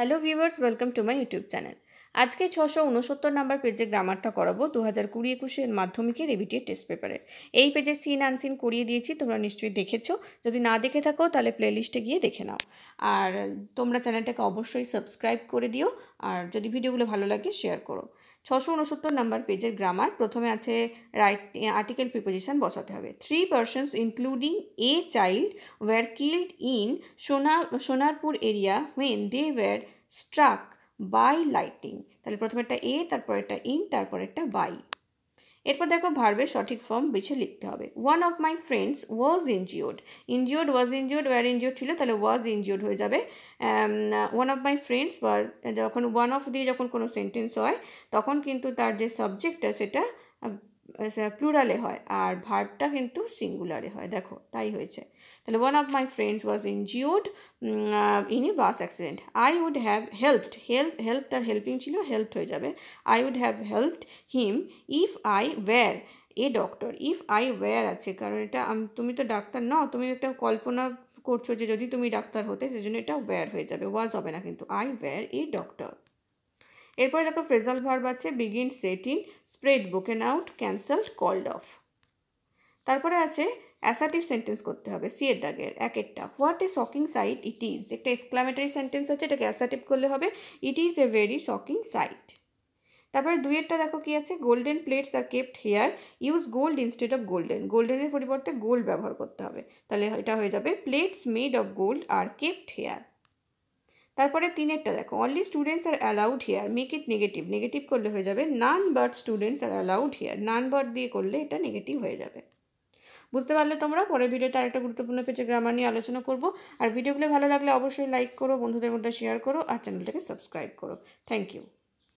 Hello viewers, welcome to my YouTube channel. আজকে ছশো উনসত্তর নাম্বার পেজে গ্রামারটা করাবো দু হাজার কুড়ি একুশের মাধ্যমিকের এবিটিএ টেস্ট পেপারের এই পেজে সিন আনসিন করিয়ে দিয়েছি তোমরা নিশ্চয়ই দেখেছো যদি না দেখে থাকো তাহলে প্লেলিস্টে গিয়ে দেখে নাও আর তোমরা চ্যানেলটাকে অবশ্যই সাবস্ক্রাইব করে দিও আর যদি ভিডিওগুলো ভালো লাগে শেয়ার করো ছশো উনসত্তর নাম্বার পেজের গ্রামার প্রথমে আছে রাইট আর্টিকেল প্রিপোজিশন বসাতে হবে three persons including a child were killed in Sona Sonarpur area when they were struck by lighting তাহলে প্রথমে একটা এ তারপর একটা ইন তারপর একটা বাই এরপর দেখো ভার্বের সঠিক ফর্ম বেছে লিখতে হবে one of my friends was injured injured was injured were injured ছিল তাহলে ওয়াজ ইনজিওর্ড হয়ে যাবে ওয়ান অফ মাই ফ্রেন্ডস বা যখন ওয়ান অফ দিয়ে যখন কোনো সেন্টেন্স হয় তখন কিন্তু তার যে সাবজেক্টটা সেটা প্লুরালে মানে হয় আর ভার্বটা কিন্তু সিঙ্গুলারে হয় দেখো তাই হয়েছে তাহলে one of my friends was injured in a bus accident I would have helped help helped আর হেল্পিং ছিল হেল্পড হয়ে যাবে I would have helped him if I were a doctor if I were আছে কারণ এটা তুমি তো doctor নও তুমি একটা কল্পনা করছো যে যদি তুমি ডাক্তার হতে সেজন্য এটা ওয়্যার হয়ে যাবে ওয়াজ হবে না কিন্তু আই ওয়্যার এ ডক্টর এরপরে দেখো ফ্রেজাল ভার্ব আছে begin set in spread broken out cancel called off তারপরে আছে অ্যাসার্টিভ সেন্টেন্স করতে হবে সি এর দাগের এক একটা what a shocking sight it is একটা এক্সক্লামেটারি সেন্টেন্স আছে এটাকে অ্যাসার্টিভ করলে হবে it is a very shocking sight তারপরে দুইয়েরটা দেখো কি আছে golden plates are kept here use gold instead of golden গোল্ডেনের পরিবর্তে গোল্ড ব্যবহার করতে হবে তাহলে এটা হয়ে যাবে plates made of gold are kept here তারপরে তিনেরটা দেখো only students are allowed here make it negative negative করলে হয়ে যাবে none but students are allowed here none but দিয়ে করলে এটা নেগেটিভ হয়ে যাবে বুঝতে পারলে তোমরা পরের ভিডিওতে আরেকটা গুরুত্বপূর্ণ পেজে গ্রামার নিয়ে আলোচনা করব আর ভিডিওগুলো ভালো লাগলে অবশ্যই লাইক করো বন্ধুদের মধ্যে শেয়ার করো আর চ্যানেলটাকে সাবস্ক্রাইব করো থ্যাংক ইউ